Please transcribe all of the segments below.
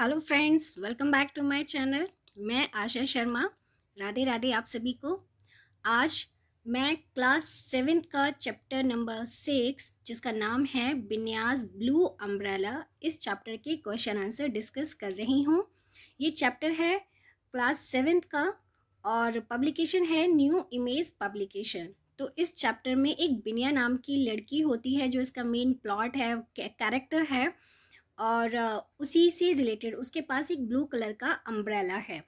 Hello friends welcome back to my channel मैं आशा शर्मा राधे राधे आप सभी को आज मैं क्लास सेवन का चैप्टर नंबर सिक्स जिसका नाम है बिन्यास ब्लू अम्ब्रेला इस चैप्टर के क्वेश्चन आंसर डिस्कस कर रही हूँ ये चैप्टर है क्लास सेवन का और पब्लिकेशन है न्यू इमेज पब्लिकेशन तो इस चैप्टर में एक बिनिया नाम की लड़की होती है जो इसका मेन प्लॉट है कैरेक्टर है और उसी से रिलेटेड उसके पास एक ब्लू कलर का अम्ब्रेला है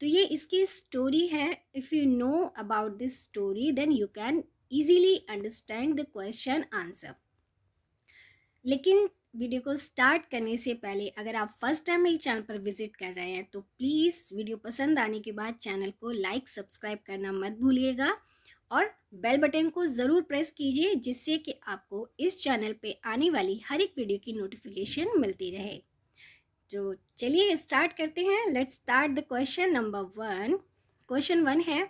तो ये इसकी स्टोरी है if you know about this story then you can easily understand the question answer लेकिन वीडियो को स्टार्ट करने से पहले अगर आप फर्स्ट टाइम मेरे चैनल पर विजिट कर रहे हैं तो प्लीज़ वीडियो पसंद आने के बाद चैनल को लाइक सब्सक्राइब करना मत भूलिएगा और बेल बटन को ज़रूर प्रेस कीजिए जिससे कि आपको इस चैनल पे आने वाली हर एक वीडियो की नोटिफिकेशन मिलती रहे तो चलिए स्टार्ट करते हैं let's start the question number one question one है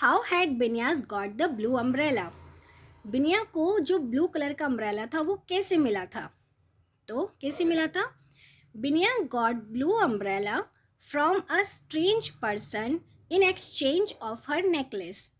how had Binya's got the blue umbrella Binya को जो ब्लू कलर का अम्ब्रेला था वो कैसे मिला था तो कैसे मिला था Binya got blue umbrella from a strange person in exchange of her necklace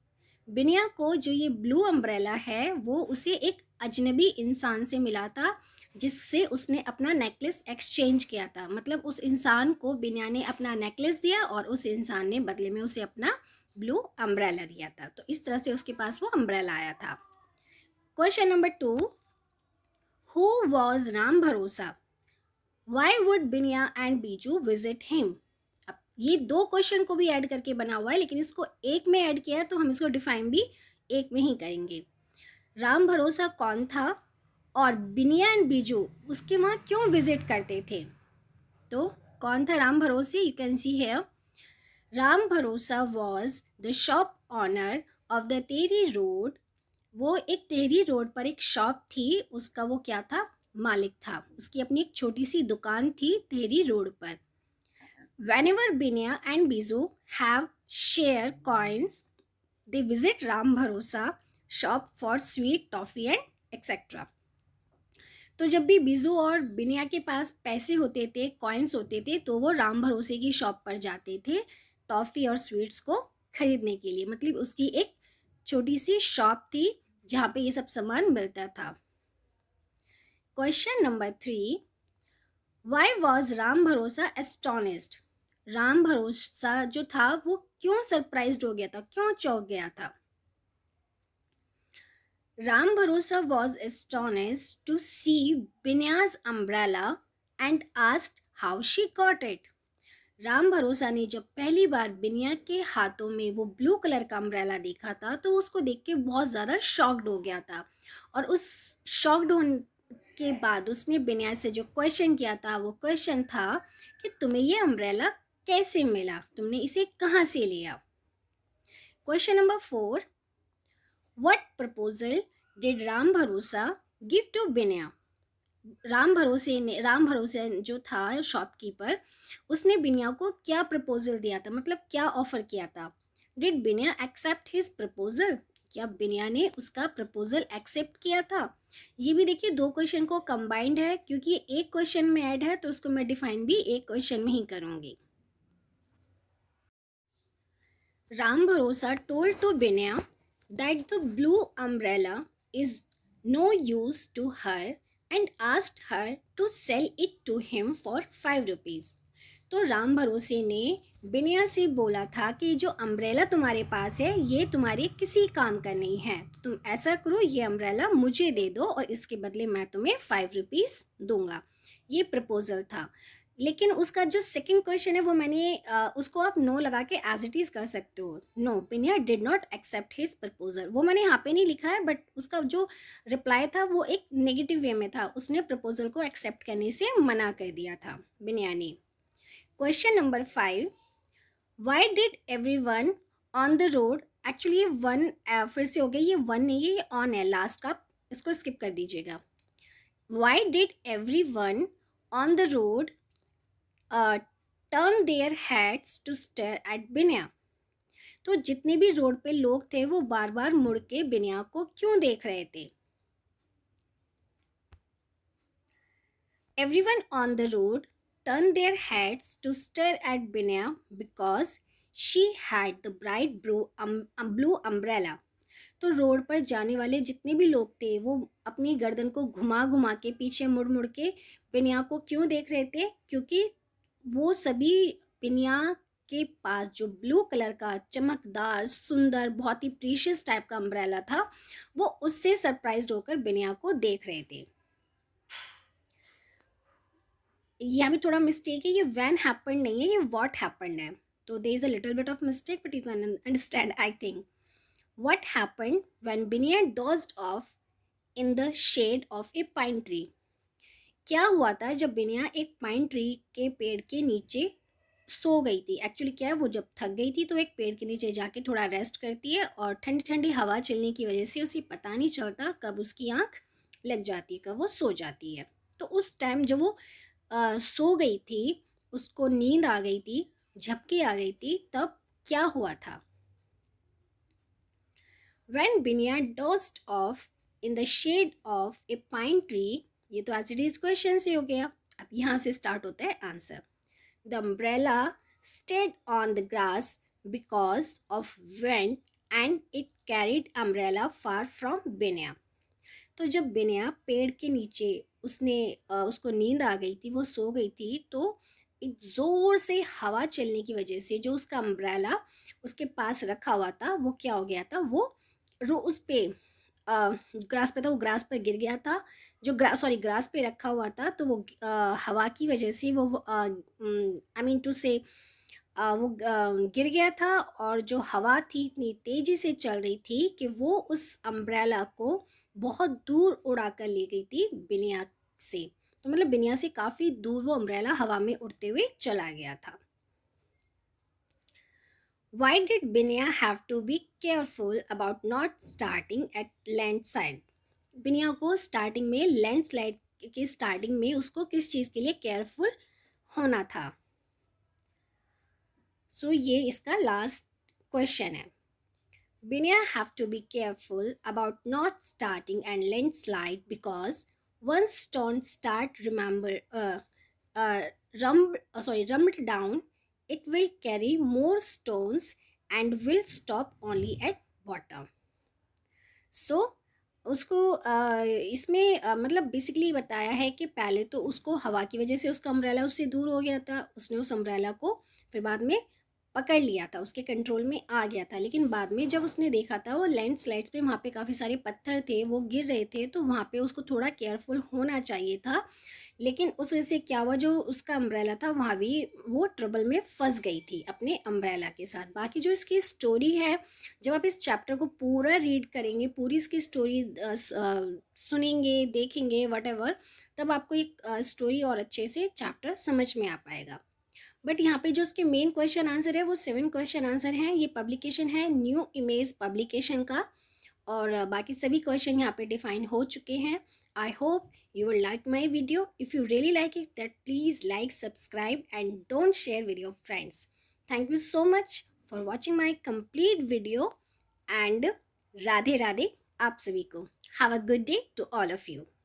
Binya को जो ये ब्लू अम्ब्रेला है वो उसे एक अजनबी इंसान से मिला था जिससे उसने अपना नेकलेस एक्सचेंज किया था मतलब उस इंसान को बिनिया ने अपना नेकलेस दिया और उस इंसान ने बदले में उसे अपना ब्लू अम्ब्रेला दिया था तो इस तरह से उसके पास वो अम्ब्रेला आया था question number two who was Ram Bharosa why would Binya and Biju visit him ये दो क्वेश्चन को भी ऐड करके बना हुआ है लेकिन इसको एक में ऐड किया है तो हम इसको डिफाइन भी एक में ही करेंगे राम भरोसा कौन था और बिनिया एंड बीजू उसके वहाँ क्यों विजिट करते थे तो कौन था Ram Bharose you can see here Ram Bharosa was the shop owner of the Tehri road वो एक तेरी रोड पर एक शॉप थी उसका वो क्या था मालिक था उसकी अपनी एक छोटी सी दुकान थी तेरी रोड पर Whenever Binya and Bizu have share coins, they visit Ram Bharosa shop for sweet, toffee and etc. तो जब भी बिजू और बिनिया के पास पैसे होते थे कॉइन्स होते थे तो वो राम भरोसे की शॉप पर जाते थे टॉफ़ी और स्वीट्स को खरीदने के लिए मतलब उसकी एक छोटी सी शॉप थी जहाँ पे ये सब सामान मिलता था question number three why was Ram Bharosa astonished Ram भरोसा जो था वो क्यों सरप्राइज हो गया था क्यों चौंक गया था Ram Bharosa was astonished to see Binya's umbrella and ask how she got it Ram Bharosa ने जब पहली बार बिनिया के हाथों में वो ब्लू कलर का अम्ब्रेला देखा था तो उसको देख के बहुत ज़्यादा शॉक्ड हो गया था और उस शॉक्ड होने के बाद उसने बिनिया से जो क्वेश्चन किया था वो क्वेश्चन था कि तुम्हें ये अम्ब्रेला कैसे मिला तुमने इसे कहाँ से लिया question number four what proposal did Ram Bharosa give to बिनया Ram भरोसे ने राम भरोसे जो था शॉपकीपर उसने बिनिया को क्या प्रपोजल दिया था मतलब क्या ऑफर किया था डिड बिनिया एक्सेप्ट हिज प्रपोजल क्या बिनिया ने उसका प्रपोजल एक्सेप्ट किया था ये भी देखिए दो क्वेश्चन को कंबाइंड है क्योंकि एक क्वेश्चन में ऐड है तो उसको मैं डिफाइन भी एक क्वेश्चन में ही करूँगी Ram Bharosa told to Vinaya that the blue umbrella is no use to her and asked her to sell it to him for five rupees. तो राम भरोसे ने बिनिया से बोला था कि जो अम्ब्रेला तुम्हारे पास है ये तुम्हारे किसी काम का नहीं है तुम ऐसा करो ये अम्ब्रेला मुझे दे दो और इसके बदले मैं तुम्हें फाइव रुपीज़ दूंगा ये प्रपोज़ल था लेकिन उसका जो सेकंड क्वेश्चन है वो मैंने आ, उसको आप नो लगा के एज इट इज कर सकते हो no Binya did not accept his proposal वो मैंने यहाँ पे नहीं लिखा है बट उसका जो रिप्लाई था वो एक नेगेटिव वे में था उसने प्रपोजल को एक्सेप्ट करने से मना कर दिया था बिनिया ने question number five why did every one on the road actually ये वन फिर से हो गया ये वन नहीं है ये ऑन है लास्ट का इसको स्किप कर दीजिएगा why did every one on the road turn their heads to stare at Binya तो जितने भी रोड पे लोग थे वो बार बार मुड़ के बिनिया को क्यों देख रहे थे every one on the road turn their heads to stare at because because she had the bright um, blue um, umbrella तो रोड पर जाने वाले जितने भी लोग थे वो अपनी गर्दन को घुमा घुमा के पीछे मुड़ मुड़ के बिनिया को क्यों देख रहे थे क्योंकि वो सभी पिनिया के पास जो ब्लू कलर का चमकदार सुंदर बहुत ही प्रीशियस टाइप का अम्ब्रेला था वो उससे सरप्राइज होकर बिनिया को देख रहे थे यहाँ भी थोड़ा मिस्टेक है ये वैन हैपन नहीं है ये वॉट हैपन है तो there is a little bit of mistake but you can understand I think what happen when Binya dozed off in the shade of a pine tree क्या हुआ था जब बिनिया एक पाइन ट्री के पेड़ के नीचे सो गई थी एक्चुअली क्या है वो जब थक गई थी तो एक पेड़ के नीचे जाके थोड़ा रेस्ट करती है और ठंडी ठंडी हवा चलने की वजह से उसे पता नहीं चलता कब उसकी आँख लग जाती है कब वो सो जाती है तो उस टाइम जब वो आ, सो गई थी उसको नींद आ गई थी झपकी आ गई थी तब क्या हुआ था when Binya dozed off in the shade of a pine tree ये तो आज डीज क्वेश्चन से हो गया अब यहाँ से स्टार्ट होता है answer the umbrella stayed on the grass because of wind and it carried umbrella far from Binya तो जब बेनिया पेड़ के नीचे उसने उसको नींद आ गई थी वो सो गई थी तो एक ज़ोर से हवा चलने की वजह से जो उसका अम्ब्रेला उसके पास रखा हुआ था वो क्या हो गया था वो रो उस पर ग्रास पे था वो ग्रास पर गिर गया था जो ग्रा सॉरी ग्रास पे रखा हुआ था तो वो आ, हवा की वजह से वो आई मीन टू से वो गिर गया था और जो हवा थी इतनी तेज़ी से चल रही थी कि वो उस अम्ब्रेला को बहुत दूर उड़ा कर ले गई थी बिनिया से तो मतलब बिनिया से काफ़ी दूर वो अम्ब्रेला हवा में उड़ते हुए चला गया था Why did Binya have to be careful about not starting at landslide? बिनिया को starting में landslide की स्टार्टिंग में उसको किस चीज़ के लिए केयरफुल होना था सो so, ये इसका लास्ट क्वेश्चन है Binya have to be careful about not starting and slide because one stone start remember rum sorry rammed down it will carry more stones and will stop only at bottom. So उसको इसमें मतलब basically बताया है कि पहले तो उसको हवा की वजह से उसका अम्ब्रेला उससे दूर हो गया था उसने उस अम्ब्रेला को फिर बाद में पकड़ लिया था उसके कंट्रोल में आ गया था लेकिन बाद में जब उसने देखा था वो लैंड स्लाइड्स पर वहाँ पर काफ़ी सारे पत्थर थे वो गिर रहे थे तो वहाँ पर उसको थोड़ा केयरफुल होना चाहिए था लेकिन उस वजह से क्या हुआ जो उसका अम्ब्रेला था वहाँ भी वो ट्रबल में फंस गई थी अपने अम्ब्रेला के साथ बाकी जो इसकी स्टोरी है जब आप इस चैप्टर को पूरा रीड करेंगे पूरी इसकी स्टोरी सुनेंगे देखेंगे वट तब आपको एक स्टोरी और अच्छे से चैप्टर समझ में आ पाएगा बट यहाँ पे जो उसके मेन क्वेश्चन आंसर है वो सेवन क्वेश्चन आंसर हैं ये पब्लिकेशन है न्यू इमेज पब्लिकेशन का और बाकी सभी क्वेश्चन यहाँ पे डिफाइन हो चुके हैं I hope you will like my video if you really like it that please like subscribe and don't share with your friends thank you so much for watching my complete video and Radhe Radhe आप सभी को have a good day to all of you